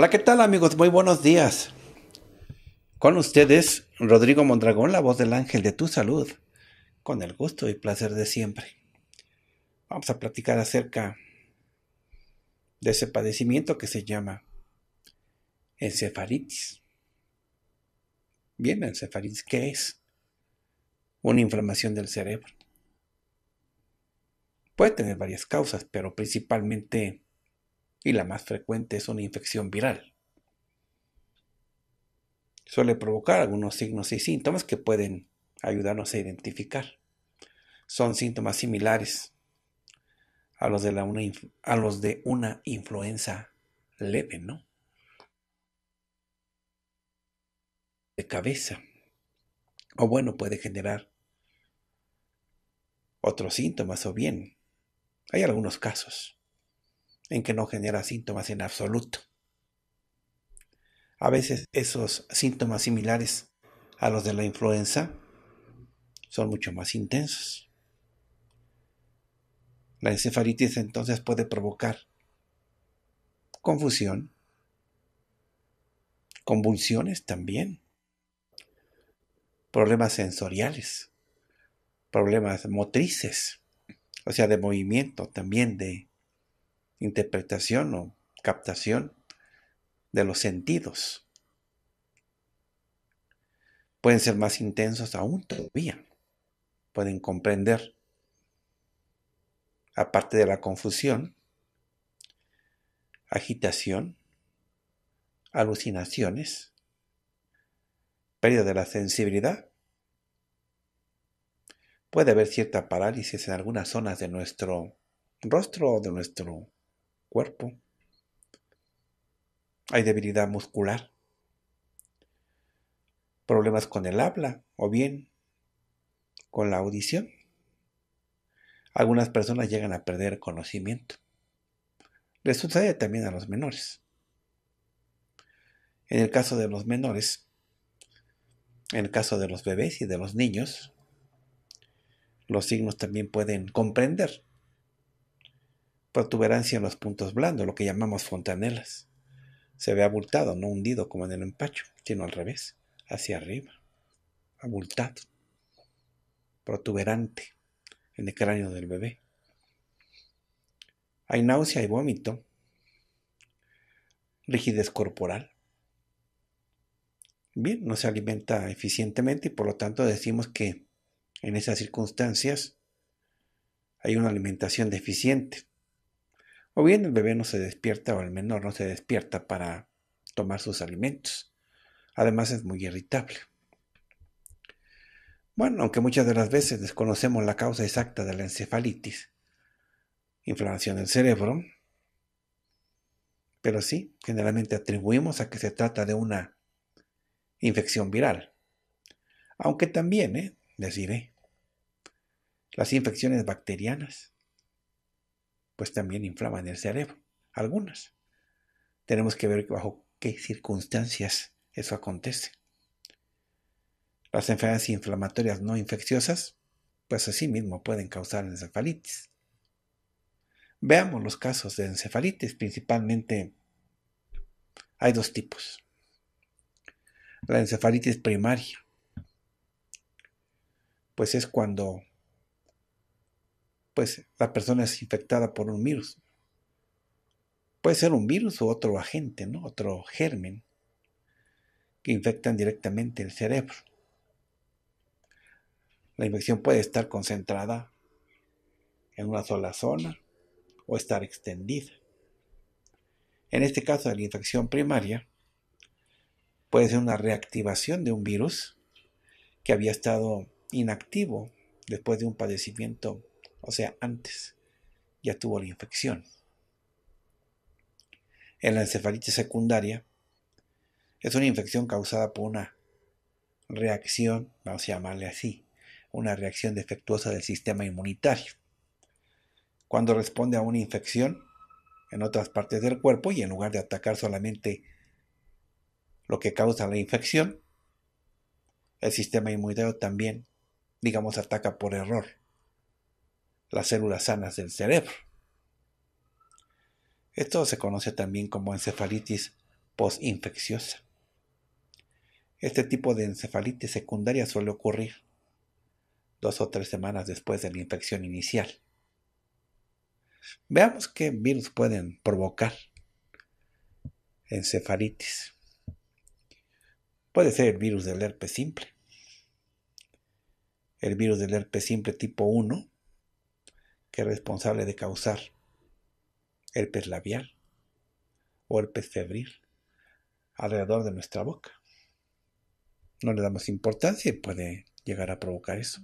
Hola, ¿qué tal amigos? Muy buenos días. Con ustedes, Rodrigo Mondragón, la voz del ángel de tu salud, con el gusto y placer de siempre. Vamos a platicar acerca de ese padecimiento que se llama encefalitis. Bien, encefalitis, ¿qué es? Una inflamación del cerebro. Puede tener varias causas, pero principalmente y la más frecuente es una infección viral. Suele provocar algunos signos y síntomas que pueden ayudarnos a identificar. Son síntomas similares a los de, una, a los de una influenza leve, ¿no? De cabeza. O bueno, puede generar otros síntomas o bien. Hay algunos casos en que no genera síntomas en absoluto. A veces esos síntomas similares a los de la influenza son mucho más intensos. La encefalitis entonces puede provocar confusión, convulsiones también, problemas sensoriales, problemas motrices, o sea, de movimiento también, de interpretación o captación de los sentidos. Pueden ser más intensos aún todavía. Pueden comprender, aparte de la confusión, agitación, alucinaciones, pérdida de la sensibilidad. Puede haber cierta parálisis en algunas zonas de nuestro rostro o de nuestro cuerpo. Hay debilidad muscular, problemas con el habla o bien con la audición. Algunas personas llegan a perder conocimiento. Les sucede también a los menores. En el caso de los menores, en el caso de los bebés y de los niños, los signos también pueden comprender protuberancia en los puntos blandos, lo que llamamos fontanelas. Se ve abultado, no hundido como en el empacho, sino al revés, hacia arriba. Abultado, protuberante en el cráneo del bebé. Hay náusea y vómito, rigidez corporal. Bien, no se alimenta eficientemente y por lo tanto decimos que en esas circunstancias hay una alimentación deficiente. O bien el bebé no se despierta o el menor no se despierta para tomar sus alimentos. Además es muy irritable. Bueno, aunque muchas de las veces desconocemos la causa exacta de la encefalitis, inflamación del cerebro, pero sí, generalmente atribuimos a que se trata de una infección viral. Aunque también, ¿eh? les diré, las infecciones bacterianas, pues también inflaman el cerebro. Algunas. Tenemos que ver bajo qué circunstancias eso acontece. Las enfermedades inflamatorias no infecciosas, pues así mismo pueden causar encefalitis. Veamos los casos de encefalitis. Principalmente hay dos tipos. La encefalitis primaria, pues es cuando pues, la persona es infectada por un virus. Puede ser un virus u otro agente, Otro germen que infectan directamente el cerebro. La infección puede estar concentrada en una sola zona o estar extendida. En este caso de la infección primaria, puede ser una reactivación de un virus que había estado inactivo después de un padecimiento o sea, antes, ya tuvo la infección. En la encefalitis secundaria es una infección causada por una reacción, vamos a llamarle así, una reacción defectuosa del sistema inmunitario. Cuando responde a una infección en otras partes del cuerpo y en lugar de atacar solamente lo que causa la infección, el sistema inmunitario también, digamos, ataca por error las células sanas del cerebro. Esto se conoce también como encefalitis postinfecciosa. Este tipo de encefalitis secundaria suele ocurrir dos o tres semanas después de la infección inicial. Veamos qué virus pueden provocar encefalitis. Puede ser el virus del herpes simple. El virus del herpes simple tipo 1 que es responsable de causar herpes labial o herpes febril alrededor de nuestra boca. No le damos importancia y puede llegar a provocar eso.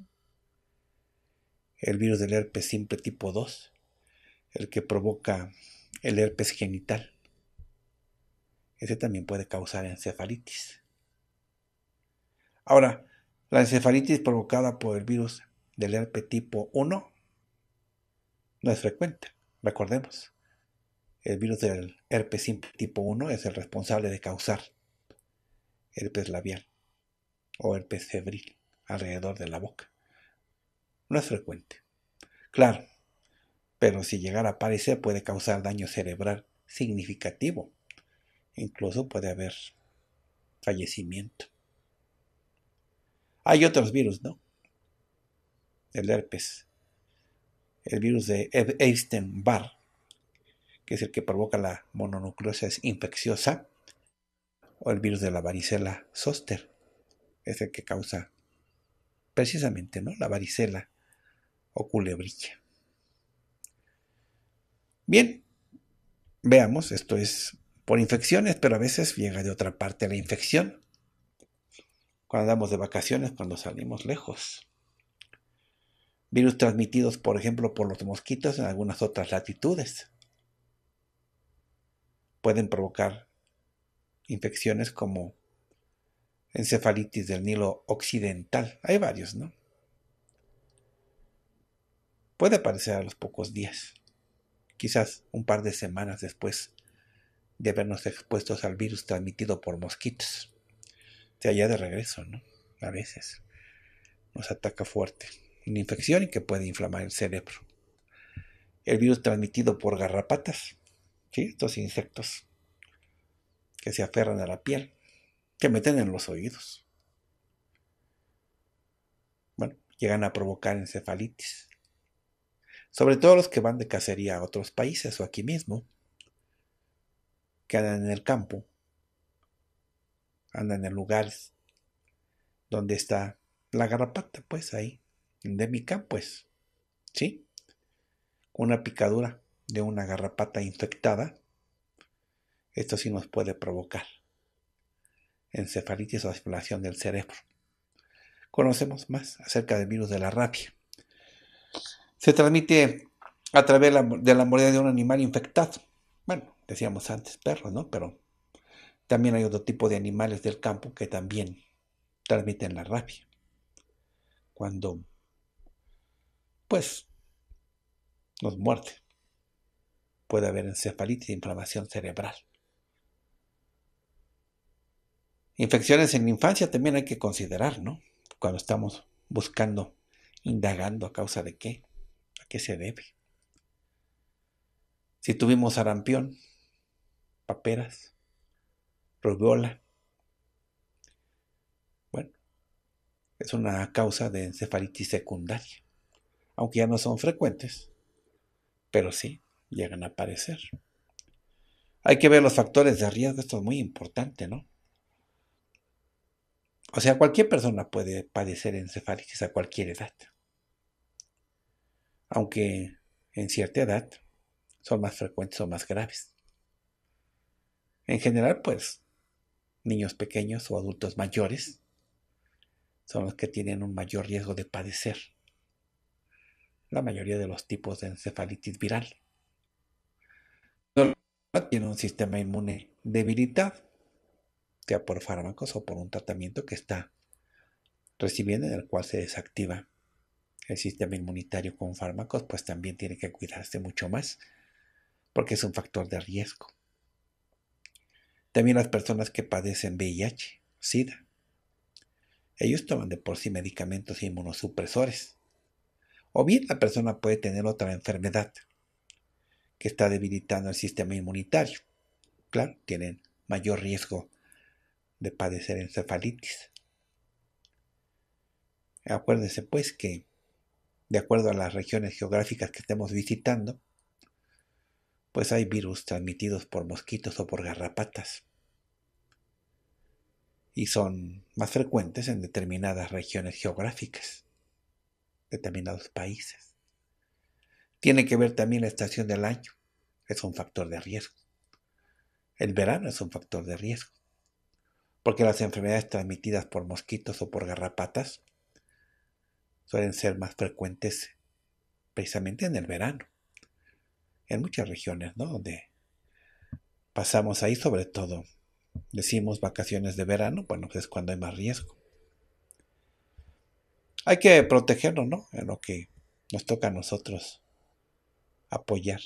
El virus del herpes simple tipo 2, el que provoca el herpes genital, ese también puede causar encefalitis. Ahora, la encefalitis provocada por el virus del herpes tipo 1 no es frecuente, recordemos. El virus del herpes simple tipo 1 es el responsable de causar herpes labial o herpes febril alrededor de la boca. No es frecuente. Claro, pero si llegara a aparecer puede causar daño cerebral significativo. Incluso puede haber fallecimiento. Hay otros virus, ¿no? El herpes el virus de Epstein-Barr, que es el que provoca la mononucleosis infecciosa, o el virus de la varicela zoster, es el que causa precisamente la varicela o culebrilla. Bien, veamos, esto es por infecciones, pero a veces llega de otra parte la infección. Cuando andamos de vacaciones, cuando salimos lejos virus transmitidos, por ejemplo, por los mosquitos en algunas otras latitudes. Pueden provocar infecciones como encefalitis del Nilo Occidental. Hay varios, ¿no? Puede aparecer a los pocos días, quizás un par de semanas después de vernos expuestos al virus transmitido por mosquitos. De allá de regreso, ¿no? A veces nos ataca fuerte una infección y que puede inflamar el cerebro. El virus transmitido por garrapatas, ¿sí? estos insectos que se aferran a la piel, que meten en los oídos. Bueno, llegan a provocar encefalitis. Sobre todo los que van de cacería a otros países o aquí mismo, que andan en el campo, andan en lugares donde está la garrapata, pues ahí, endémica, pues, ¿sí? Una picadura de una garrapata infectada, esto sí nos puede provocar encefalitis o inflamación del cerebro. Conocemos más acerca del virus de la rabia. Se transmite a través de la mordida de un animal infectado. Bueno, decíamos antes perros, ¿no? Pero también hay otro tipo de animales del campo que también transmiten la rabia. Cuando pues no es muerte. Puede haber encefalitis, inflamación cerebral. Infecciones en infancia también hay que considerar, ¿no? Cuando estamos buscando, indagando a causa de qué, a qué se debe. Si tuvimos sarampión, paperas, rubiola, bueno, es una causa de encefalitis secundaria aunque ya no son frecuentes, pero sí llegan a aparecer. Hay que ver los factores de riesgo, esto es muy importante, ¿no? O sea, cualquier persona puede padecer encefalitis a cualquier edad, aunque en cierta edad son más frecuentes o más graves. En general, pues, niños pequeños o adultos mayores son los que tienen un mayor riesgo de padecer la mayoría de los tipos de encefalitis viral. tiene un sistema inmune debilitado, sea por fármacos o por un tratamiento que está recibiendo en el cual se desactiva el sistema inmunitario con fármacos, pues también tiene que cuidarse mucho más, porque es un factor de riesgo. También las personas que padecen VIH, SIDA, ellos toman de por sí medicamentos inmunosupresores o bien la persona puede tener otra enfermedad que está debilitando el sistema inmunitario. Claro, tienen mayor riesgo de padecer encefalitis. Acuérdese pues que, de acuerdo a las regiones geográficas que estemos visitando, pues hay virus transmitidos por mosquitos o por garrapatas. Y son más frecuentes en determinadas regiones geográficas determinados países. Tiene que ver también la estación del año, es un factor de riesgo. El verano es un factor de riesgo, porque las enfermedades transmitidas por mosquitos o por garrapatas suelen ser más frecuentes precisamente en el verano, en muchas regiones, ¿no? Donde pasamos ahí sobre todo, decimos vacaciones de verano, bueno, pues, es cuando hay más riesgo hay que protegernos, ¿no? En lo que nos toca a nosotros apoyar,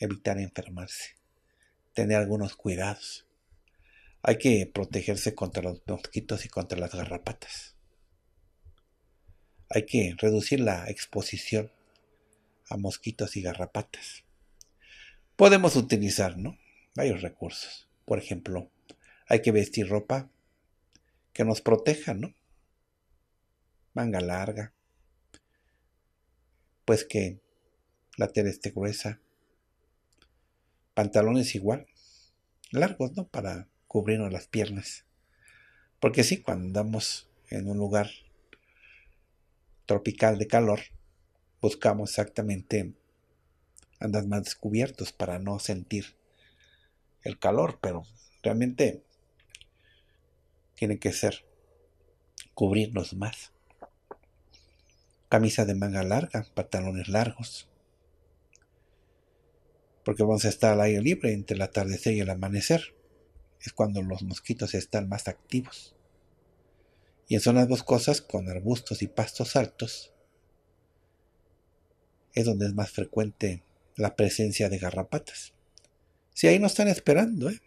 evitar enfermarse, tener algunos cuidados. Hay que protegerse contra los mosquitos y contra las garrapatas. Hay que reducir la exposición a mosquitos y garrapatas. Podemos utilizar, ¿no? Varios recursos. Por ejemplo, hay que vestir ropa que nos proteja, ¿no? manga larga, pues que la tela esté gruesa, pantalones igual, largos, ¿no? Para cubrirnos las piernas. Porque sí, cuando andamos en un lugar tropical de calor, buscamos exactamente andar más descubiertos para no sentir el calor, pero realmente tiene que ser cubrirnos más camisa de manga larga, pantalones largos. Porque vamos a estar al aire libre entre el atardecer y el amanecer. Es cuando los mosquitos están más activos. Y en zonas boscosas con arbustos y pastos altos es donde es más frecuente la presencia de garrapatas. Si ahí no están esperando, ¿eh?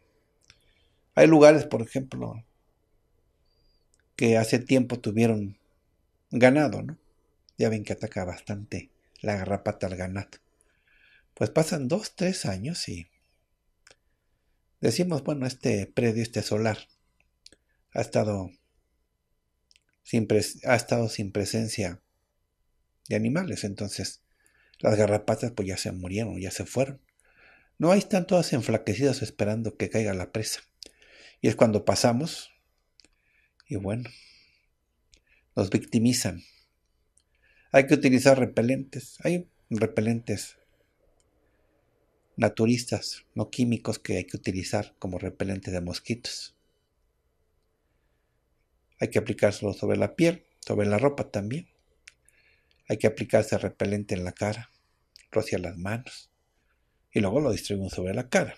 Hay lugares, por ejemplo, que hace tiempo tuvieron ganado, ¿no? Ya ven que ataca bastante la garrapata al ganado. Pues pasan dos, tres años y decimos, bueno, este predio, este solar, ha estado sin, ha estado sin presencia de animales. Entonces, las garrapatas pues ya se murieron, ya se fueron. No hay están todas enflaquecidas esperando que caiga la presa. Y es cuando pasamos y bueno, nos victimizan. Hay que utilizar repelentes. Hay repelentes naturistas, no químicos, que hay que utilizar como repelente de mosquitos. Hay que aplicárselo sobre la piel, sobre la ropa también. Hay que aplicarse repelente en la cara, rociar las manos y luego lo distribuyen sobre la cara.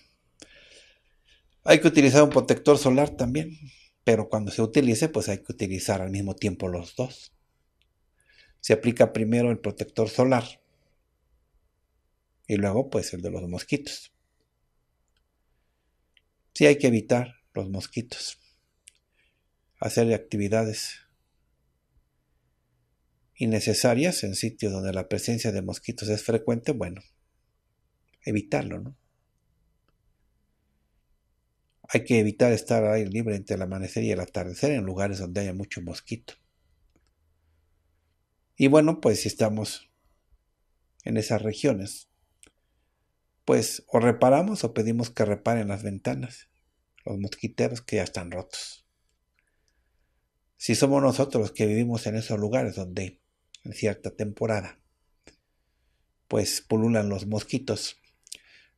Hay que utilizar un protector solar también, pero cuando se utilice, pues hay que utilizar al mismo tiempo los dos se aplica primero el protector solar y luego pues el de los mosquitos. si hay que evitar los mosquitos, hacer actividades innecesarias en sitios donde la presencia de mosquitos es frecuente, bueno, evitarlo, ¿no? Hay que evitar estar ahí libre entre el amanecer y el atardecer en lugares donde haya mucho mosquito. Y bueno, pues si estamos en esas regiones, pues o reparamos o pedimos que reparen las ventanas, los mosquiteros que ya están rotos. Si somos nosotros los que vivimos en esos lugares donde en cierta temporada, pues pululan los mosquitos,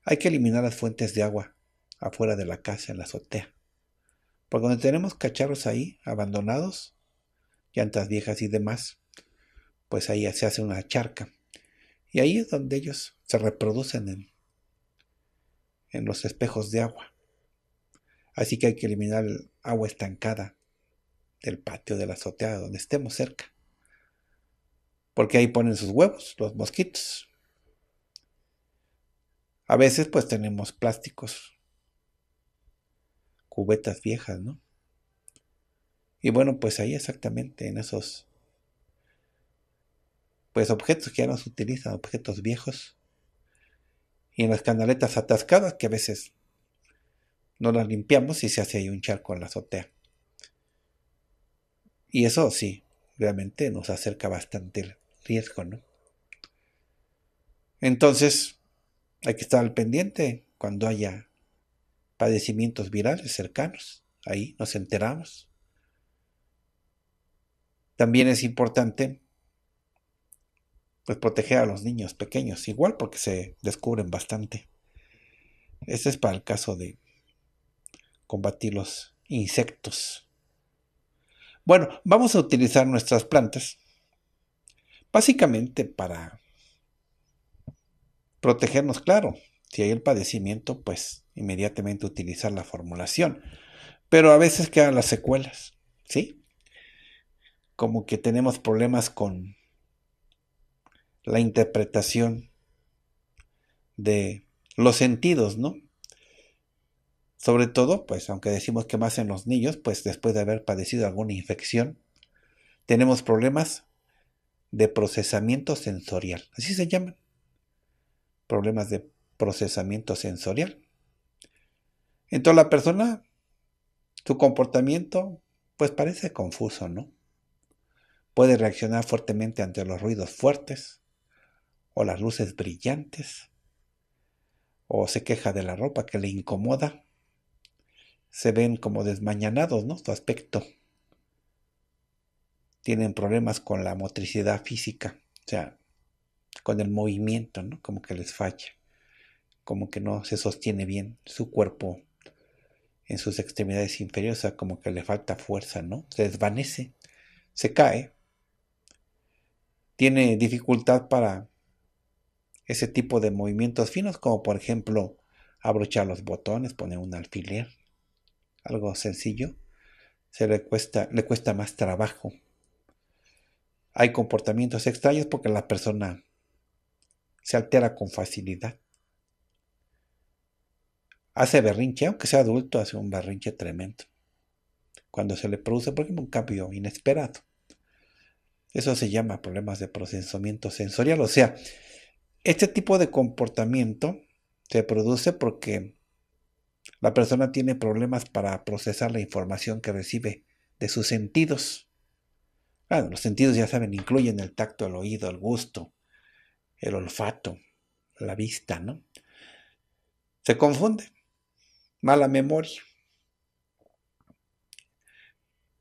hay que eliminar las fuentes de agua afuera de la casa, en la azotea. Porque donde tenemos cacharros ahí, abandonados, llantas viejas y demás, pues ahí se hace una charca. Y ahí es donde ellos se reproducen en, los espejos de agua. Así que hay que eliminar el agua estancada del patio, de la azotea, donde estemos cerca. Porque ahí ponen sus huevos, los mosquitos. A veces pues tenemos plásticos, cubetas viejas, ¿no? Y bueno, pues ahí exactamente, en esos pues objetos que ya no se utilizan, objetos viejos. Y en las canaletas atascadas que a veces no las limpiamos y se hace ahí un charco en la azotea. Y eso sí, realmente nos acerca bastante el riesgo, ¿no? Entonces, hay que estar al pendiente cuando haya padecimientos virales cercanos. Ahí nos enteramos. También es importante pues proteger a los niños pequeños, igual porque se descubren bastante. Este es para el caso de combatir los insectos. Bueno, vamos a utilizar nuestras plantas básicamente para protegernos, claro. Si hay el padecimiento, pues inmediatamente utilizar la formulación. Pero a veces quedan las secuelas, ¿sí? Como que tenemos problemas con la interpretación de los sentidos, ¿no? Sobre todo, pues aunque decimos que más en los niños, pues después de haber padecido alguna infección, tenemos problemas de procesamiento sensorial, así se llaman, problemas de procesamiento sensorial. Entonces la persona, su comportamiento, pues parece confuso, ¿no? Puede reaccionar fuertemente ante los ruidos fuertes, o las luces brillantes, o se queja de la ropa que le incomoda, se ven como desmañanados, ¿no? Su aspecto. Tienen problemas con la motricidad física, o sea, con el movimiento, ¿no? Como que les falla, como que no se sostiene bien su cuerpo en sus extremidades inferiores, o sea, como que le falta fuerza, ¿no? Se desvanece, se cae, tiene dificultad para ese tipo de movimientos finos, como por ejemplo abrochar los botones, poner un alfiler, algo sencillo, se le cuesta, le cuesta más trabajo. Hay comportamientos extraños porque la persona se altera con facilidad. Hace berrinche, aunque sea adulto, hace un berrinche tremendo. Cuando se le produce, por ejemplo, un cambio inesperado. Eso se llama problemas de procesamiento sensorial, o sea, este tipo de comportamiento se produce porque la persona tiene problemas para procesar la información que recibe de sus sentidos. Ah, los sentidos ya saben, incluyen el tacto, el oído, el gusto, el olfato, la vista, ¿no? Se confunde. Mala memoria.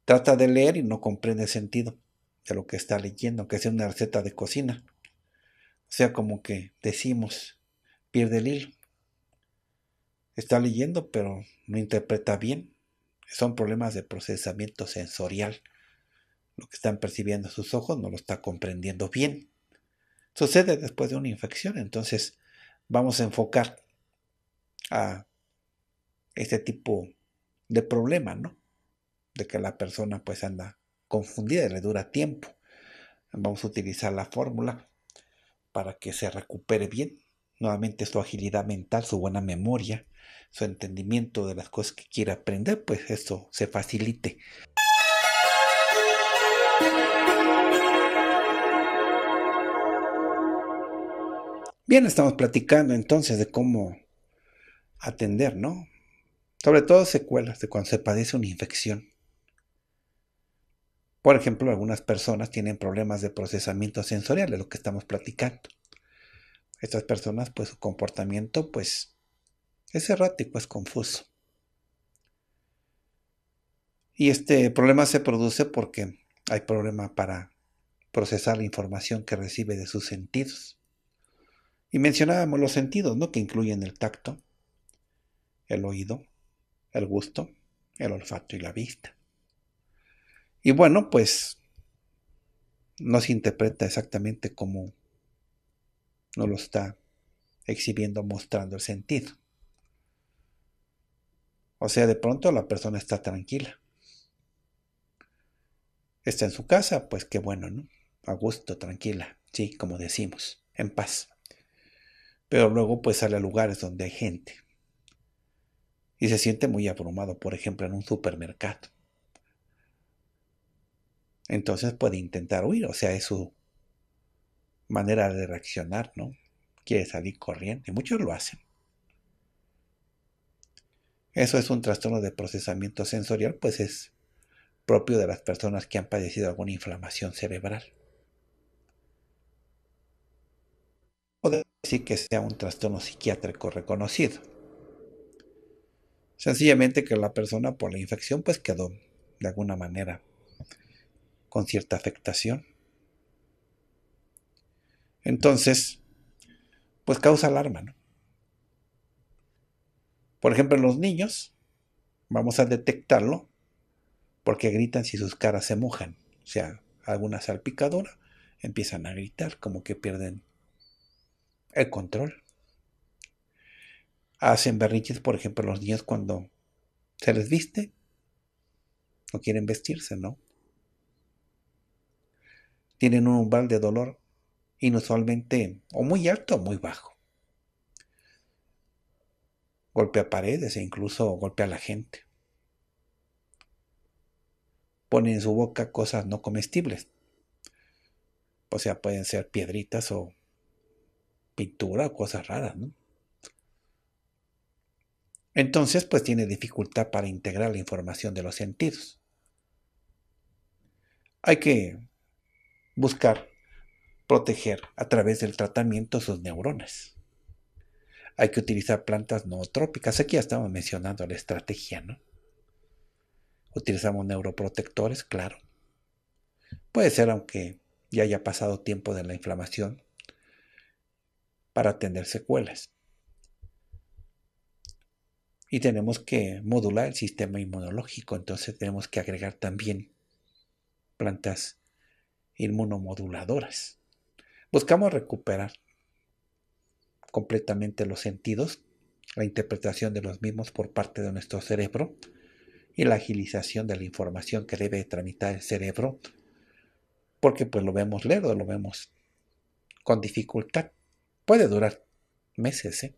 Trata de leer y no comprende el sentido de lo que está leyendo, que sea una receta de cocina sea, como que decimos, pierde el hilo. Está leyendo, pero no interpreta bien. Son problemas de procesamiento sensorial. Lo que están percibiendo sus ojos no lo está comprendiendo bien. Sucede después de una infección, entonces vamos a enfocar a este tipo de problema, ¿no? De que la persona pues anda confundida y le dura tiempo. Vamos a utilizar la fórmula para que se recupere bien nuevamente su agilidad mental, su buena memoria, su entendimiento de las cosas que quiere aprender, pues eso se facilite. Bien, estamos platicando entonces de cómo atender, ¿no? Sobre todo secuelas de cuando se padece una infección. Por ejemplo, algunas personas tienen problemas de procesamiento sensorial, de lo que estamos platicando. Estas personas, pues su comportamiento, pues es errático, es confuso. Y este problema se produce porque hay problema para procesar la información que recibe de sus sentidos. Y mencionábamos los sentidos, ¿no? Que incluyen el tacto, el oído, el gusto, el olfato y la vista. Y bueno, pues no se interpreta exactamente como no lo está exhibiendo, mostrando el sentido. O sea, de pronto la persona está tranquila. Está en su casa, pues qué bueno, ¿no? A gusto, tranquila, sí, como decimos, en paz. Pero luego pues sale a lugares donde hay gente. Y se siente muy abrumado, por ejemplo, en un supermercado entonces puede intentar huir, o sea, es su manera de reaccionar, ¿no? Quiere salir corriendo, y muchos lo hacen. Eso es un trastorno de procesamiento sensorial, pues es propio de las personas que han padecido alguna inflamación cerebral. Podemos decir que sea un trastorno psiquiátrico reconocido. Sencillamente que la persona por la infección pues quedó de alguna manera con cierta afectación. Entonces, pues causa alarma. ¿no? Por ejemplo, los niños vamos a detectarlo porque gritan si sus caras se mojan, o sea, alguna salpicadura, empiezan a gritar como que pierden el control. Hacen berrinches, por ejemplo, los niños cuando se les viste, no quieren vestirse, ¿no? tienen un umbral de dolor inusualmente o muy alto o muy bajo. Golpea paredes e incluso golpea a la gente. Pone en su boca cosas no comestibles. O sea, pueden ser piedritas o pintura o cosas raras, ¿no? Entonces, pues tiene dificultad para integrar la información de los sentidos. Hay que buscar proteger a través del tratamiento sus neuronas. Hay que utilizar plantas nootrópicas. Aquí ya estamos mencionando la estrategia, ¿no? Utilizamos neuroprotectores, claro. Puede ser aunque ya haya pasado tiempo de la inflamación para atender secuelas. Y tenemos que modular el sistema inmunológico, entonces tenemos que agregar también plantas inmunomoduladoras. Buscamos recuperar completamente los sentidos, la interpretación de los mismos por parte de nuestro cerebro y la agilización de la información que debe tramitar el cerebro, porque pues lo vemos lerdo, lo vemos con dificultad. Puede durar meses. ¿eh?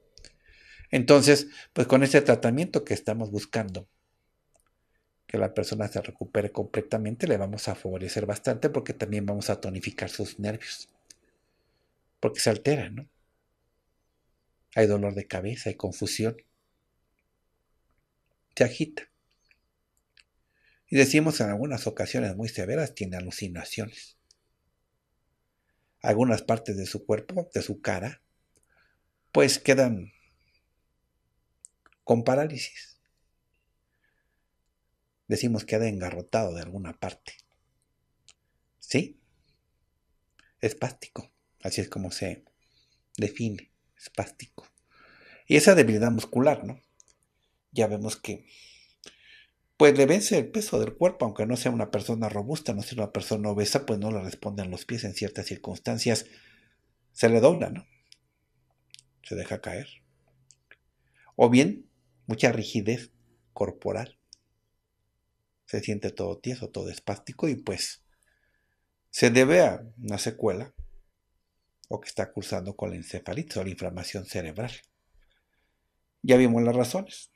Entonces, pues con este tratamiento que estamos buscando, que la persona se recupere completamente, le vamos a favorecer bastante porque también vamos a tonificar sus nervios. Porque se altera, ¿no? Hay dolor de cabeza, hay confusión. Se agita. Y decimos en algunas ocasiones muy severas, tiene alucinaciones. Algunas partes de su cuerpo, de su cara, pues quedan con parálisis decimos que de engarrotado de alguna parte. ¿Sí? Espástico. Así es como se define, espástico. Y esa debilidad muscular, ¿no? Ya vemos que, pues le vence el peso del cuerpo, aunque no sea una persona robusta, no sea una persona obesa, pues no le responden los pies en ciertas circunstancias. Se le dobla, ¿no? Se deja caer. O bien, mucha rigidez corporal se siente todo tieso, todo espástico y pues se debe a una secuela o que está cursando con la encefalitis o la inflamación cerebral. Ya vimos las razones,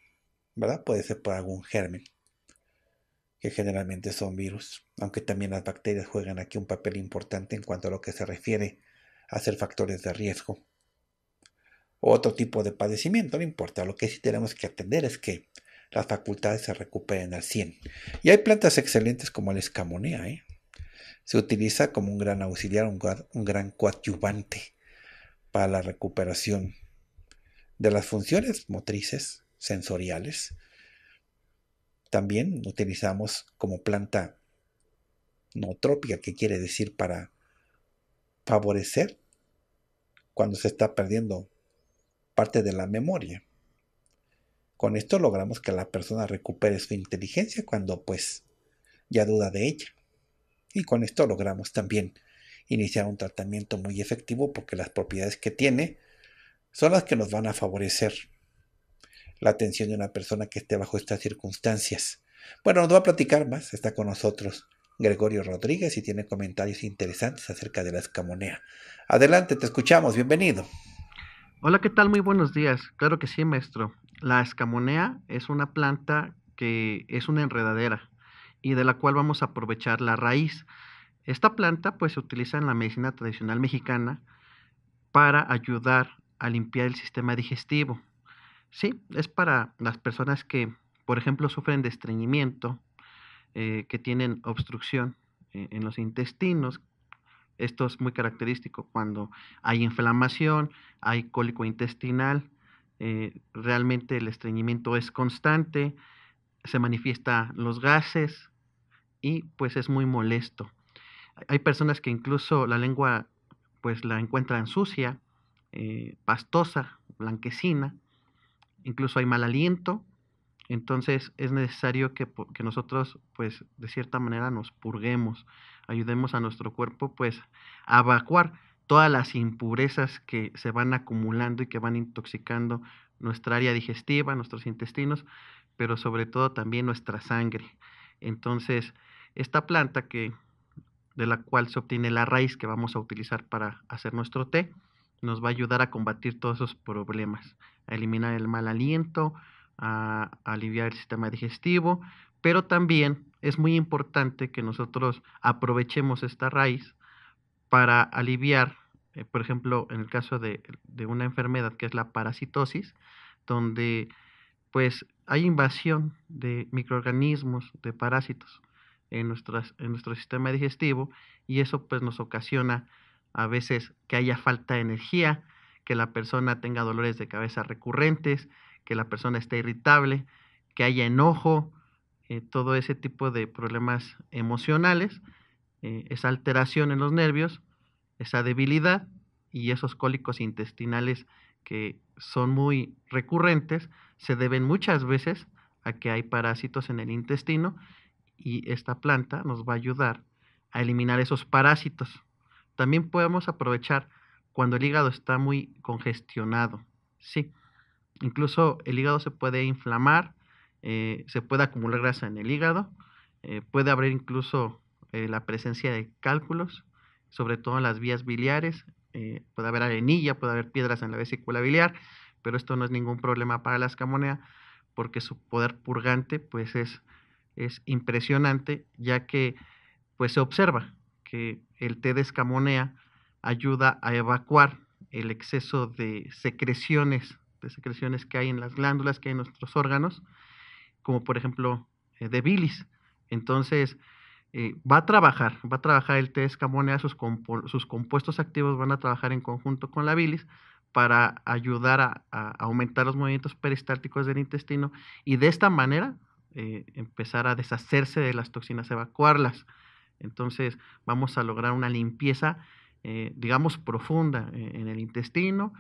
¿verdad? Puede ser por algún germen, que generalmente son virus, aunque también las bacterias juegan aquí un papel importante en cuanto a lo que se refiere a ser factores de riesgo. Otro tipo de padecimiento, no importa, lo que sí tenemos que atender es que las facultades se recuperen al 100. Y hay plantas excelentes como el escamonea, ¿eh? se utiliza como un gran auxiliar, un, gran coadyuvante para la recuperación de las funciones motrices, sensoriales. También utilizamos como planta nootrópica, que quiere decir para favorecer cuando se está perdiendo parte de la memoria. Con esto logramos que la persona recupere su inteligencia cuando pues ya duda de ella. Y con esto logramos también iniciar un tratamiento muy efectivo porque las propiedades que tiene son las que nos van a favorecer la atención de una persona que esté bajo estas circunstancias. Bueno, nos va a platicar más, está con nosotros Gregorio Rodríguez y tiene comentarios interesantes acerca de la escamonea. Adelante, te escuchamos, bienvenido. Hola, ¿qué tal? Muy buenos días. Claro que sí, maestro. La escamonea es una planta que es una enredadera y de la cual vamos a aprovechar la raíz. Esta planta pues se utiliza en la medicina tradicional mexicana para ayudar a limpiar el sistema digestivo. Sí, es para las personas que, por ejemplo, sufren de estreñimiento, eh, que tienen obstrucción eh, en los intestinos. Esto es muy característico cuando hay inflamación, hay cólico intestinal, eh, realmente el estreñimiento es constante, se manifiesta los gases y pues es muy molesto. Hay personas que incluso la lengua pues la encuentran sucia, eh, pastosa, blanquecina, incluso hay mal aliento, entonces es necesario que, que, nosotros, pues, de cierta manera nos purguemos, ayudemos a nuestro cuerpo, pues, a evacuar todas las impurezas que se van acumulando y que van intoxicando nuestra área digestiva, nuestros intestinos, pero sobre todo también nuestra sangre. Entonces, esta planta que de la cual se obtiene la raíz que vamos a utilizar para hacer nuestro té, nos va a ayudar a combatir todos esos problemas, a eliminar el mal aliento, a, a aliviar el sistema digestivo, pero también es muy importante que nosotros aprovechemos esta raíz para aliviar, eh, por ejemplo, en el caso de, una enfermedad que es la parasitosis, donde pues hay invasión de microorganismos, de parásitos en, nuestras, en nuestro sistema digestivo y eso pues nos ocasiona a veces que haya falta de energía, que la persona tenga dolores de cabeza recurrentes, que la persona esté irritable, que haya enojo, eh, todo ese tipo de problemas emocionales eh, esa alteración en los nervios, esa debilidad y esos cólicos intestinales que son muy recurrentes se deben muchas veces a que hay parásitos en el intestino y esta planta nos va a ayudar a eliminar esos parásitos. También podemos aprovechar cuando el hígado está muy congestionado. Sí, incluso el hígado se puede inflamar, eh, se puede acumular grasa en el hígado, eh, puede haber incluso eh, la presencia de cálculos, sobre todo en las vías biliares. Eh, puede haber arenilla, puede haber piedras en la vesícula biliar, pero esto no es ningún problema para la escamonea porque su poder purgante pues es, es impresionante ya que pues se observa que el té de escamonea ayuda a evacuar el exceso de secreciones, de secreciones que hay en las glándulas, que hay en nuestros órganos, como por ejemplo eh, de bilis. Entonces, eh, va a trabajar, va a trabajar el test escamonea, sus, sus compuestos activos van a trabajar en conjunto con la bilis para ayudar a, aumentar los movimientos peristálticos del intestino y de esta manera eh, empezar a deshacerse de las toxinas, evacuarlas. Entonces vamos a lograr una limpieza, eh, digamos, profunda en el intestino,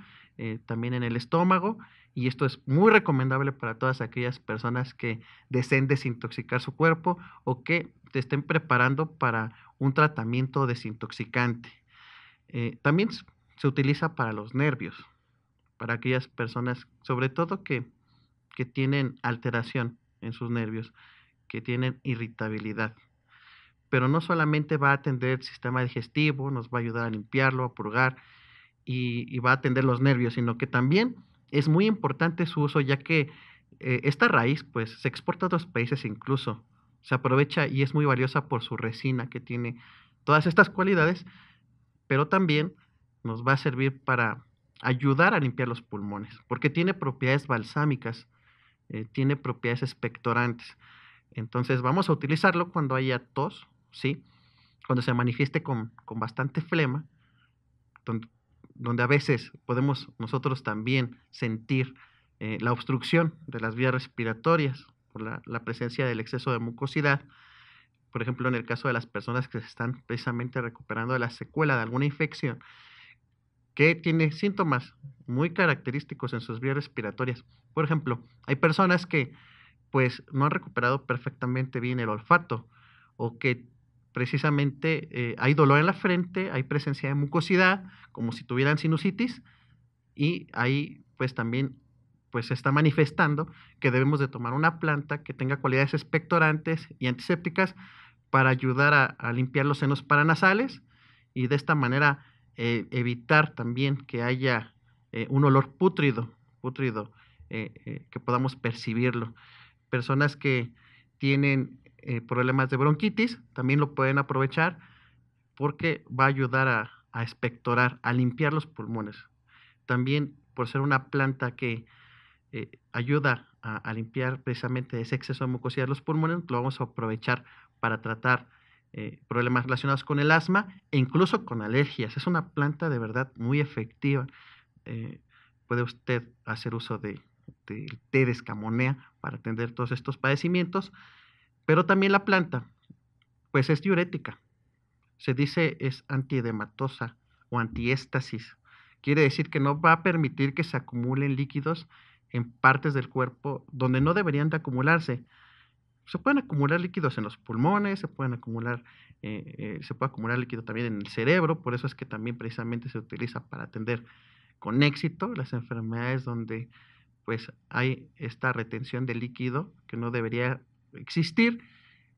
también en el estómago y esto es muy recomendable para todas aquellas personas que deseen desintoxicar su cuerpo o que te estén preparando para un tratamiento desintoxicante. Eh, también se utiliza para los nervios, para aquellas personas, sobre todo que, que tienen alteración en sus nervios, que tienen irritabilidad. Pero no solamente va a atender el sistema digestivo, nos va a ayudar a limpiarlo, a purgar y va a atender los nervios, sino que también es muy importante su uso ya que eh, esta raíz pues se exporta a otros países incluso. Se aprovecha y es muy valiosa por su resina que tiene todas estas cualidades, pero también nos va a servir para ayudar a limpiar los pulmones, porque tiene propiedades balsámicas, eh, tiene propiedades expectorantes. Entonces vamos a utilizarlo cuando haya tos, ¿sí? cuando se manifieste con, con bastante flema, donde a veces podemos nosotros también sentir eh, la obstrucción de las vías respiratorias por la, presencia del exceso de mucosidad. Por ejemplo, en el caso de las personas que se están precisamente recuperando de la secuela de alguna infección, que tiene síntomas muy característicos en sus vías respiratorias. Por ejemplo, hay personas que pues no han recuperado perfectamente bien el olfato o que precisamente eh, hay dolor en la frente, hay presencia de mucosidad, como si tuvieran sinusitis, y ahí pues también pues se está manifestando que debemos de tomar una planta que tenga cualidades expectorantes y antisépticas para ayudar a, limpiar los senos paranasales y de esta manera eh, evitar también que haya eh, un olor putrido pútrido que podamos percibirlo. Personas que tienen eh, problemas de bronquitis, también lo pueden aprovechar porque va a ayudar a, espectorar, a limpiar los pulmones. También por ser una planta que eh, ayuda a, limpiar precisamente ese exceso de mucosidad de los pulmones, lo vamos a aprovechar para tratar eh, problemas relacionados con el asma e incluso con alergias. Es una planta de verdad muy efectiva. puede usted hacer uso de, de té de escamonea para atender todos estos padecimientos. Pero también la planta, pues es diurética. Se dice es antiedematosa o antiéstasis. Quiere decir que no va a permitir que se acumulen líquidos en partes del cuerpo donde no deberían de acumularse. Se pueden acumular líquidos en los pulmones, se pueden acumular, eh, eh, se puede acumular líquido también en el cerebro, por eso es que también precisamente se utiliza para atender con éxito las enfermedades donde pues hay esta retención de líquido que no debería existir,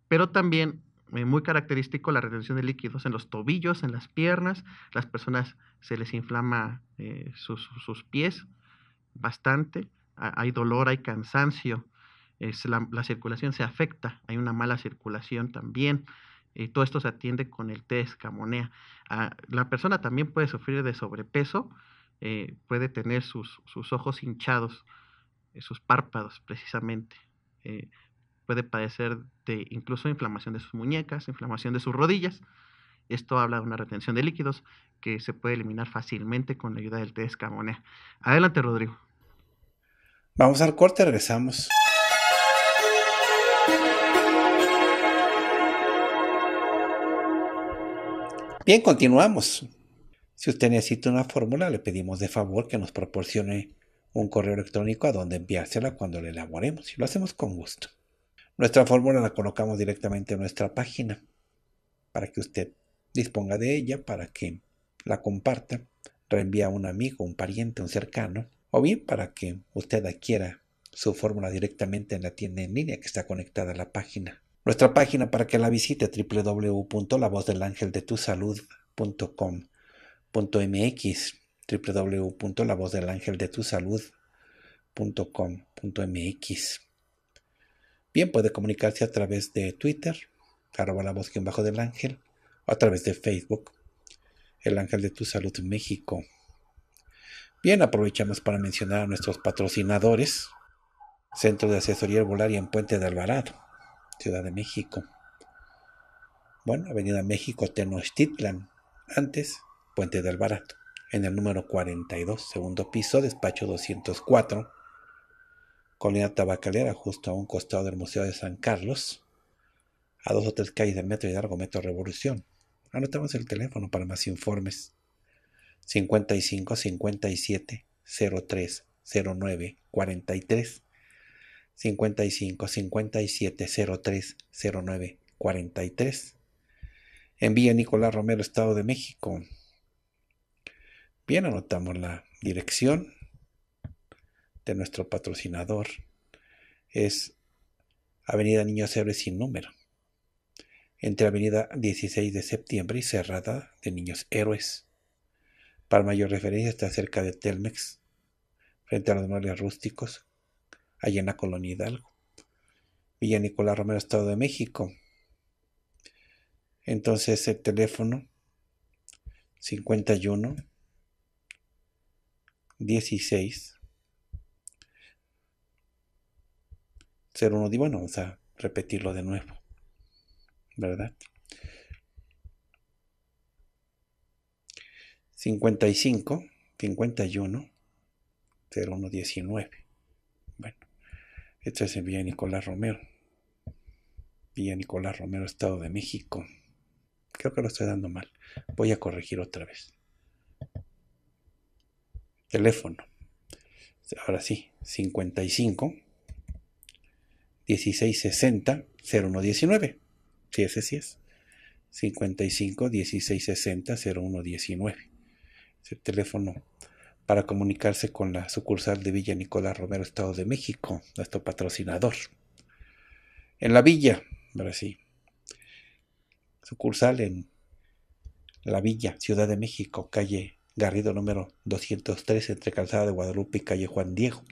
pero también eh, muy característico la retención de líquidos en los tobillos, en las piernas, las personas se les inflama eh, sus, pies bastante, hay dolor, hay cansancio, la, circulación se afecta, hay una mala circulación también. Y todo esto se atiende con el té de escamonea. Ah, la persona también puede sufrir de sobrepeso, eh, puede tener sus, ojos hinchados, sus párpados precisamente, puede padecer de incluso inflamación de sus muñecas, inflamación de sus rodillas. Esto habla de una retención de líquidos que se puede eliminar fácilmente con la ayuda del té de escamonea. Adelante, Rodrigo. Vamos al corte, regresamos. Bien, continuamos. Si usted necesita una fórmula, le pedimos de favor que nos proporcione un correo electrónico a donde enviársela cuando la elaboremos y lo hacemos con gusto. Nuestra fórmula la colocamos directamente en nuestra página para que usted disponga de ella, para que la comparta, reenvíe a un amigo, un pariente, un cercano, o bien para que usted adquiera su fórmula directamente en la tienda en línea que está conectada a la página. Nuestra página para que la visite www.lavozdelangeldetusalud.com.mx www.lavozdelangeldetusalud.com.mx Bien puede comunicarse a través de Twitter, arroba la voz bajo del ángel, o a través de Facebook, el ángel de tu salud México. Bien, aprovechamos para mencionar a nuestros patrocinadores, Centro de Asesoría Herbolaria en Puente de Alvarado, Ciudad de México. Bueno, Avenida México, Tenochtitlan, antes Puente de Alvarado, en el número 42, segundo piso, despacho 204 colina tabacalera, justo a un costado del Museo de San Carlos, a dos o tres calles de metro y largo metro Revolución. Anotamos el teléfono para más informes. 55 57 03 09 43 55 57 03 09 43 Envía Nicolás Romero, Estado de México. Bien, anotamos la dirección de nuestro patrocinador es Avenida Niños Héroes sin número, entre Avenida 16 de septiembre y Cerrada de Niños Héroes. Para mayor referencia está cerca de Telmex, frente a los muebles rústicos, allá en la colonia Hidalgo. Villa Nicolás Romero, Estado de México. Entonces el teléfono 51 16 uno, bueno, vamos a repetirlo de nuevo, ¿verdad? 55, 51, 0119. Bueno, esto es en Villa Nicolás Romero. Villa Nicolás Romero, Estado de México. Creo que lo estoy dando mal. Voy a corregir otra vez. Teléfono. Ahora sí, 55 1660 0119. Sí, ese sí es. 55 1660 0119. Es el teléfono para comunicarse con la sucursal de Villa Nicolás Romero, Estado de México, nuestro patrocinador. En la Villa, Sí, Sucursal en la Villa, Ciudad de México, calle Garrido número 203, entre Calzada de Guadalupe y calle Juan Diego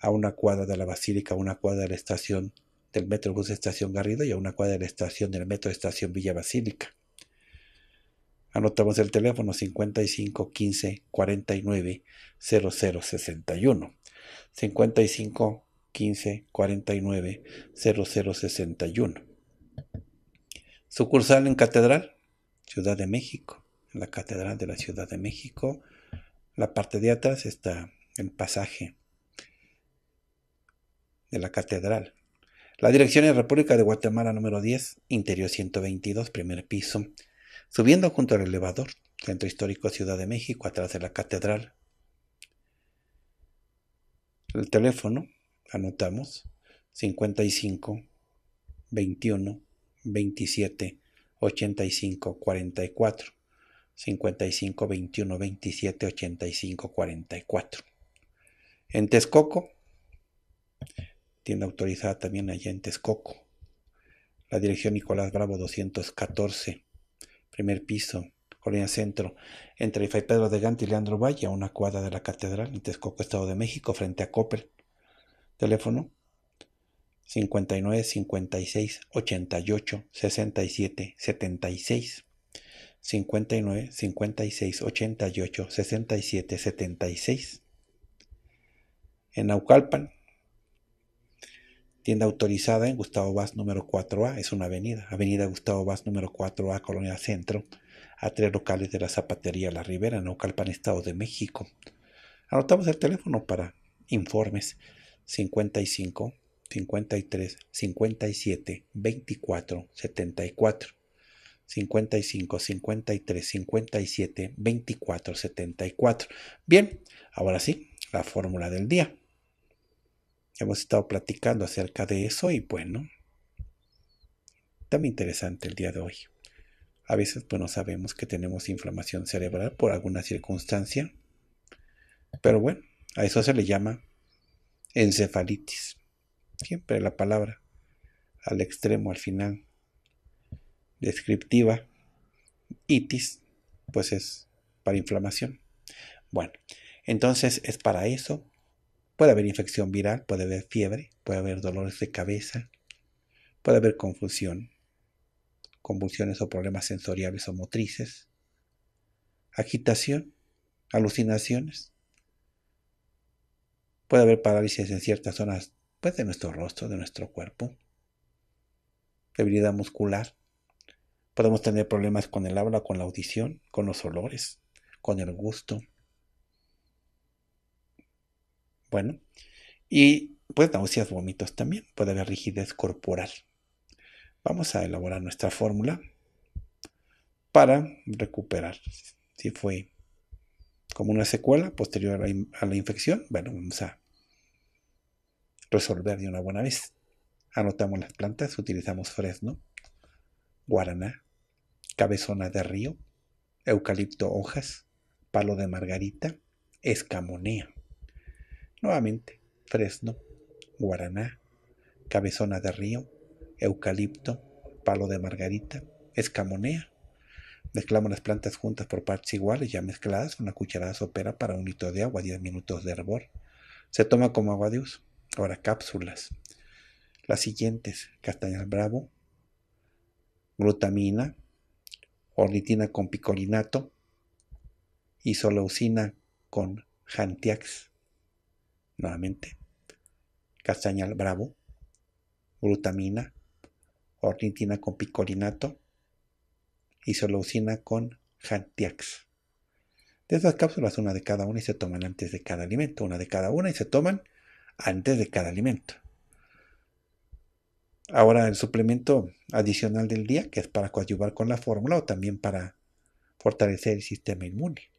a una cuadra de la Basílica, a una cuadra de la estación del Metrobús Estación Garrido y a una cuadra de la estación del Metro Estación Villa Basílica. Anotamos el teléfono 55 15 49 0061. 55 15 49 0061. Sucursal en Catedral, Ciudad de México, en la Catedral de la Ciudad de México. La parte de atrás está el pasaje de la catedral. La dirección es República de Guatemala número 10, interior 122, primer piso. Subiendo junto al elevador, Centro Histórico Ciudad de México, atrás de la catedral. El teléfono, anotamos, 55 21 27 85 44. 55 21 27 85 44. En Texcoco, tienda autorizada también allá en Texcoco. La dirección Nicolás Bravo 214, primer piso, Colonia Centro, entre Ifay Pedro de Gante y Leandro Valle, a una cuadra de la Catedral, en Texcoco, Estado de México, frente a Coppel. Teléfono 59 56 88 67 76. 59 56 88 67 76. En Naucalpan, Tienda autorizada en Gustavo Vaz número 4A, es una avenida, Avenida Gustavo Vaz número 4A, Colonia Centro, a tres locales de la Zapatería La Ribera, Naucalpan, Estado de México. Anotamos el teléfono para informes 55 53 57 24 74. 55 53 57 24 74. Bien, ahora sí, la fórmula del día hemos estado platicando acerca de eso y bueno, tan interesante el día de hoy. A veces pues no sabemos que tenemos inflamación cerebral por alguna circunstancia, pero bueno, a eso se le llama encefalitis. Siempre la palabra al extremo, al final, descriptiva, itis, pues es para inflamación. Bueno, entonces es para eso Puede haber infección viral, puede haber fiebre, puede haber dolores de cabeza, puede haber confusión, convulsiones o problemas sensoriales o motrices, agitación, alucinaciones. Puede haber parálisis en ciertas zonas pues, de nuestro rostro, de nuestro cuerpo, debilidad muscular. Podemos tener problemas con el habla, con la audición, con los olores, con el gusto, bueno, y pues náuseas, vómitos también, puede haber rigidez corporal. Vamos a elaborar nuestra fórmula para recuperar. Si fue como una secuela posterior a la infección, bueno, vamos a resolver de una buena vez. Anotamos las plantas, utilizamos fresno, guaraná, cabezona de río, eucalipto hojas, palo de margarita, escamonea. Nuevamente, fresno, guaraná, cabezona de río, eucalipto, palo de margarita, escamonea. Mezclamos las plantas juntas por partes iguales, ya mezcladas, una cucharada sopera para un litro de agua, 10 minutos de hervor. Se toma como agua de uso. Ahora cápsulas. Las siguientes, castañas bravo, glutamina, ornitina con picolinato, isoleucina con jantiax nuevamente, castañal bravo, glutamina, ornitina con picorinato y solucina con jantiax. De estas cápsulas, una de cada una y se toman antes de cada alimento, una de cada una y se toman antes de cada alimento. Ahora el suplemento adicional del día, que es para coadyuvar con la fórmula o también para fortalecer el sistema inmune,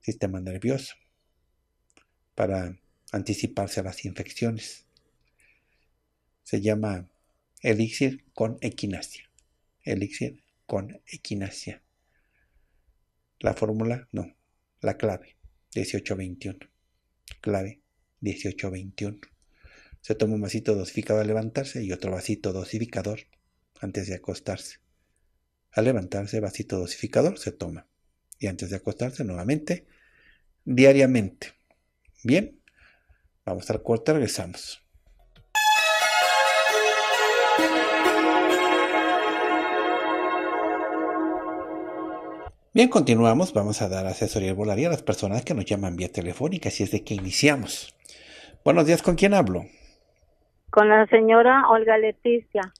sistema nervioso para anticiparse a las infecciones. Se llama elixir con equinacia. Elixir con equinacia. La fórmula, no, la clave, 1821. Clave, 1821. Se toma un vasito dosificado al levantarse y otro vasito dosificador antes de acostarse. Al levantarse, vasito dosificador se toma. Y antes de acostarse, nuevamente, diariamente. Bien, vamos al corte, regresamos. Bien, continuamos. Vamos a dar asesoría volaria a las personas que nos llaman vía telefónica, así es de que iniciamos. Buenos días, ¿con quién hablo? Con la señora Olga Leticia.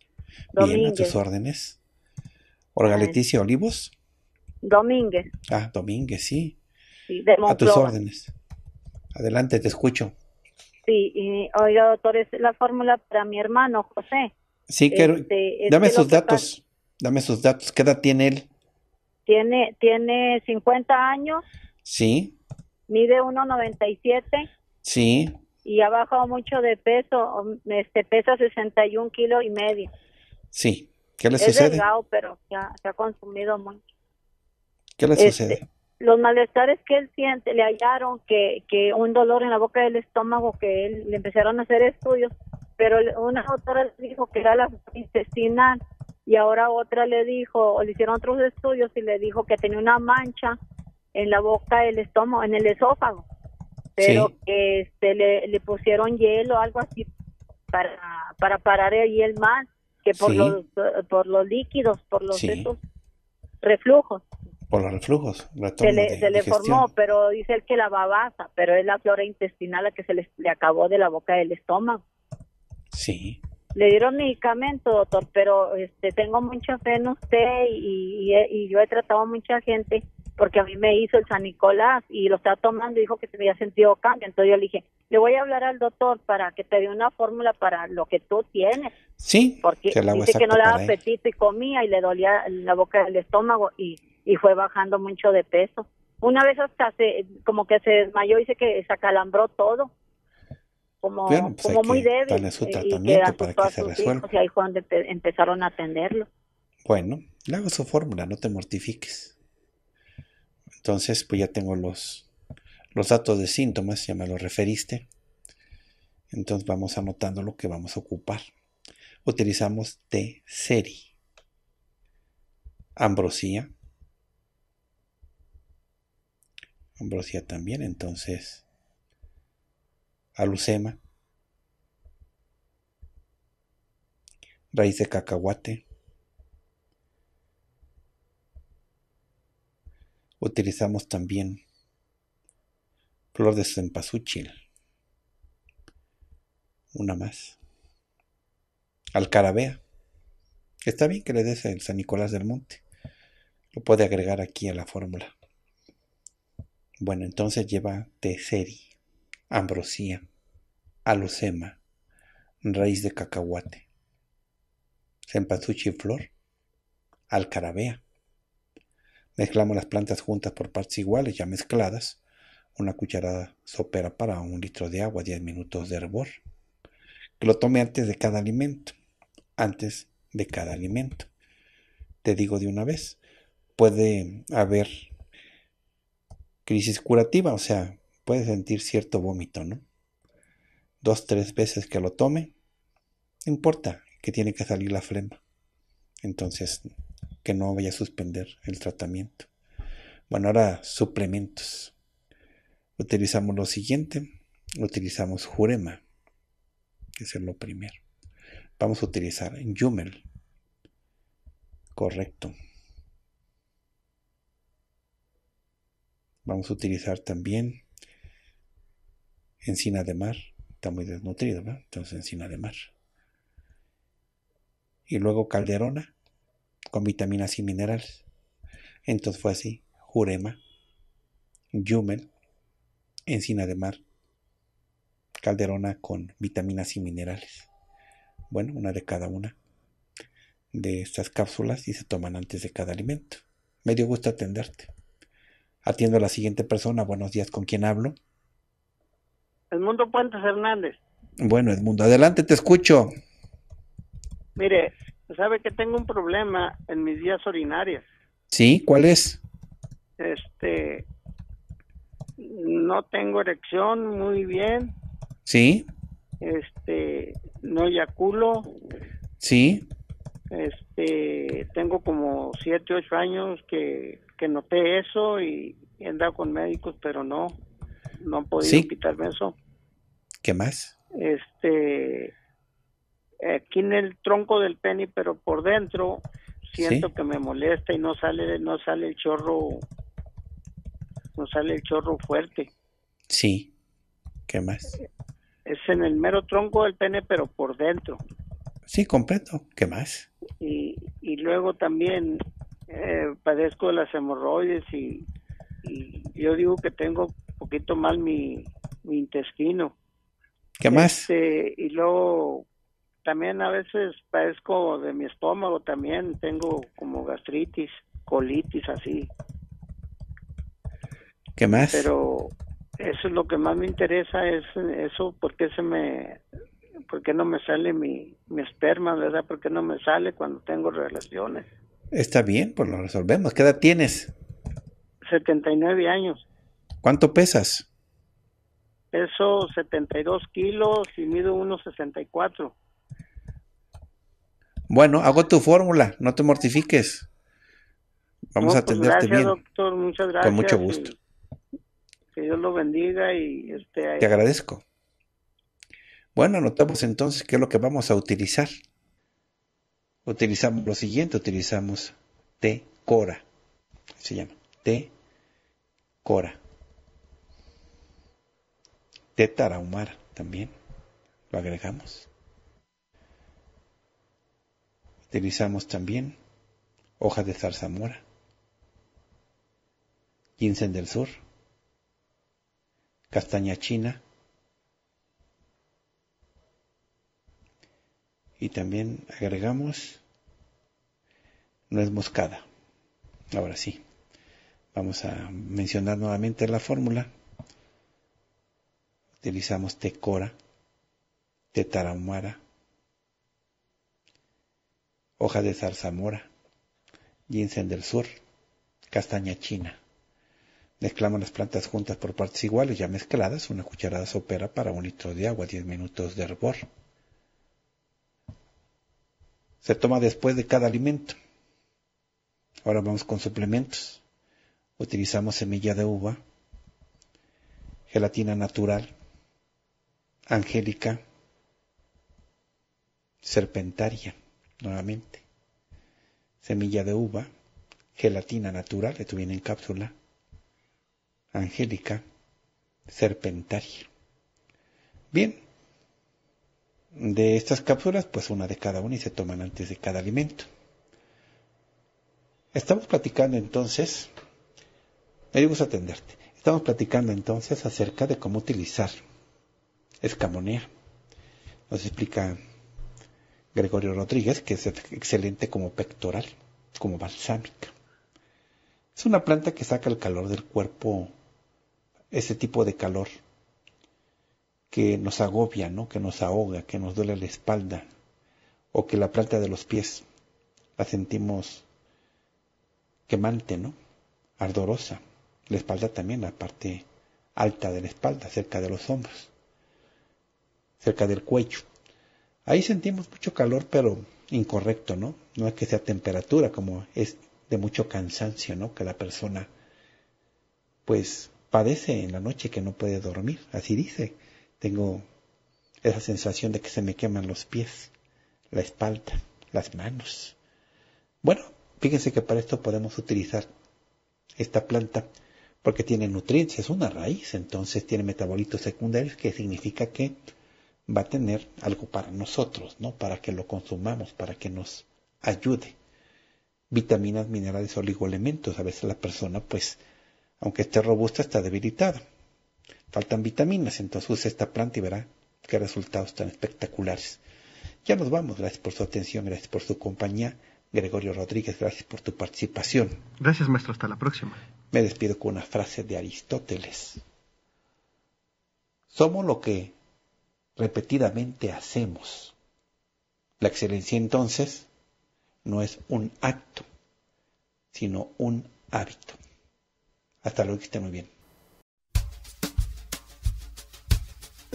Domínguez. Bien, a tus órdenes. Olga Leticia Olivos. Domínguez. Ah, Domínguez, sí. a tus órdenes. Adelante, te escucho. Sí, oiga, doctor, es la fórmula para mi hermano José. Sí, quiero. Este, dame sus datos. Dame sus datos. ¿Qué edad tiene él? Tiene, tiene 50 años. Sí. Mide 1,97. Sí. Y ha bajado mucho de peso. Este, pesa 61 kilo y medio. Sí. ¿Qué le es Delgado, pero se ha consumido mucho. ¿Qué le sucede? Este, los malestares que él siente, le hallaron que, que un dolor en la boca del estómago, que él, le empezaron a hacer estudios, pero una doctora le dijo que era la intestinal y ahora otra le dijo, o le hicieron otros estudios y le dijo que tenía una mancha en la boca del estómago, en el esófago, pero que este, le, pusieron hielo, algo así, para, para parar el mal que por, los, por los líquidos, por los esos reflujos. Por los reflujos. Se le, se le formó, pero dice él que la babasa, pero es la flora intestinal la que se le, le acabó de la boca del estómago. Sí. Le dieron medicamento, doctor, pero este, tengo mucha fe en usted y, y, yo he tratado a mucha gente porque a mí me hizo el San Nicolás y lo estaba tomando y dijo que se había sentido cambio. Entonces yo le dije, le voy a hablar al doctor para que te dé una fórmula para lo que tú tienes. Sí, porque dice que no le daba apetito y comía y le dolía la boca del estómago y y fue bajando mucho de peso. Una vez hasta se, como que se desmayó y se que se acalambró todo. Como, pues como muy débil. su tratamiento para que se resuelva. Y ahí fue donde empezaron a atenderlo. Bueno, le hago su fórmula, no te mortifiques. Entonces, pues ya tengo los, los datos de síntomas, ya me lo referiste. Entonces vamos anotando lo que vamos a ocupar. Utilizamos T-Seri, ambrosía, Ambrosia también, entonces alucema, raíz de cacahuate. Utilizamos también flor de cempasúchil. Una más. Alcarabea. Está bien que le des el San Nicolás del Monte. Lo puede agregar aquí a la fórmula. Bueno, entonces lleva teseri, ambrosía, alucema, raíz de cacahuate, flor, alcarabea. Mezclamos las plantas juntas por partes iguales, ya mezcladas. Una cucharada sopera para un litro de agua, 10 minutos de hervor. Que lo tome antes de cada alimento. Antes de cada alimento. Te digo de una vez, puede haber crisis curativa, o sea, puede sentir cierto vómito, ¿no? Dos, tres veces que lo tome, no importa que tiene que salir la flema. Entonces, que no vaya a suspender el tratamiento. Bueno, ahora suplementos. Utilizamos lo siguiente. Utilizamos Jurema. que es lo primero. Vamos a utilizar Jumel. Correcto. Vamos a utilizar también encina de mar. Está muy desnutrida, ¿verdad? Entonces encina de mar. Y luego calderona con vitaminas y minerales. Entonces fue así. Jurema, yumen, encina de mar, calderona con vitaminas y minerales. Bueno, una de cada una de estas cápsulas y se toman antes de cada alimento. Me dio gusto atenderte. Atiendo a la siguiente persona. Buenos días, ¿con quién hablo? Edmundo Puentes Hernández. Bueno, Edmundo, adelante, te escucho. Mire, sabe que tengo un problema en mis días urinarias. ¿Sí? ¿Cuál es? Este, no tengo erección muy bien. ¿Sí? Este, no eyaculo. ¿Sí? Este, tengo como siete ocho años que que noté eso y he andado con médicos, pero no, no han podido quitarme eso. ¿Qué más? Este, aquí en el tronco del pene, pero por dentro siento que me molesta y no sale, no sale el chorro, no sale el chorro fuerte. Sí. ¿Qué más? Es en el mero tronco del pene, pero por dentro. Sí, completo. ¿Qué más? Y, y luego también eh, padezco de las hemorroides y, yo digo que tengo un poquito mal mi, intestino. ¿Qué más? Este, y luego también a veces padezco de mi estómago también, tengo como gastritis, colitis así. ¿Qué más? Pero eso es lo que más me interesa, es eso, porque se me, porque no me sale mi, mi esperma, ¿verdad? Porque no me sale cuando tengo relaciones. Está bien, pues lo resolvemos. ¿Qué edad tienes? 79 años. ¿Cuánto pesas? Peso 72 kilos y mido 1,64. Bueno, hago tu fórmula, no te mortifiques. Vamos a pues atenderte gracias, doctor, muchas gracias. Con mucho gusto. Que Dios lo bendiga y este, Te agradezco. Bueno, anotamos entonces qué es lo que vamos a utilizar utilizamos lo siguiente, utilizamos T Cora. Se llama T Cora. T Tarahumara también. Lo agregamos. Utilizamos también hojas de zarzamora, ginseng del sur, castaña china, y también agregamos nuez moscada. Ahora sí, vamos a mencionar nuevamente la fórmula. Utilizamos tecora, tetarahumara, hoja de zarzamora, ginseng del sur, castaña china. Mezclamos las plantas juntas por partes iguales, ya mezcladas, una cucharada sopera para un litro de agua, 10 minutos de hervor se toma después de cada alimento. Ahora vamos con suplementos. Utilizamos semilla de uva, gelatina natural, angélica, serpentaria, nuevamente. Semilla de uva, gelatina natural, esto viene en cápsula, angélica, serpentaria. Bien, de estas cápsulas, pues una de cada una y se toman antes de cada alimento. Estamos platicando entonces, me a atenderte, estamos platicando entonces acerca de cómo utilizar escamonea. Nos explica Gregorio Rodríguez que es excelente como pectoral, como balsámica. Es una planta que saca el calor del cuerpo, ese tipo de calor que nos agobia, ¿no? que nos ahoga, que nos duele la espalda o que la planta de los pies la sentimos quemante, ¿no? ardorosa. La espalda también, la parte alta de la espalda, cerca de los hombros, cerca del cuello. Ahí sentimos mucho calor, pero incorrecto, ¿no? No es que sea temperatura, como es de mucho cansancio, ¿no? Que la persona, pues, padece en la noche que no puede dormir, así dice tengo esa sensación de que se me queman los pies, la espalda, las manos. Bueno, fíjense que para esto podemos utilizar esta planta porque tiene nutrientes, es una raíz, entonces tiene metabolitos secundarios que significa que va a tener algo para nosotros, ¿no? Para que lo consumamos, para que nos ayude. Vitaminas, minerales, oligoelementos. A veces la persona, pues, aunque esté robusta, está debilitada faltan vitaminas, entonces usa esta planta y verá qué resultados tan espectaculares. Ya nos vamos, gracias por su atención, gracias por su compañía. Gregorio Rodríguez, gracias por tu participación. Gracias, maestro, hasta la próxima. Me despido con una frase de Aristóteles. Somos lo que repetidamente hacemos. La excelencia entonces no es un acto, sino un hábito. Hasta luego, que esté muy bien.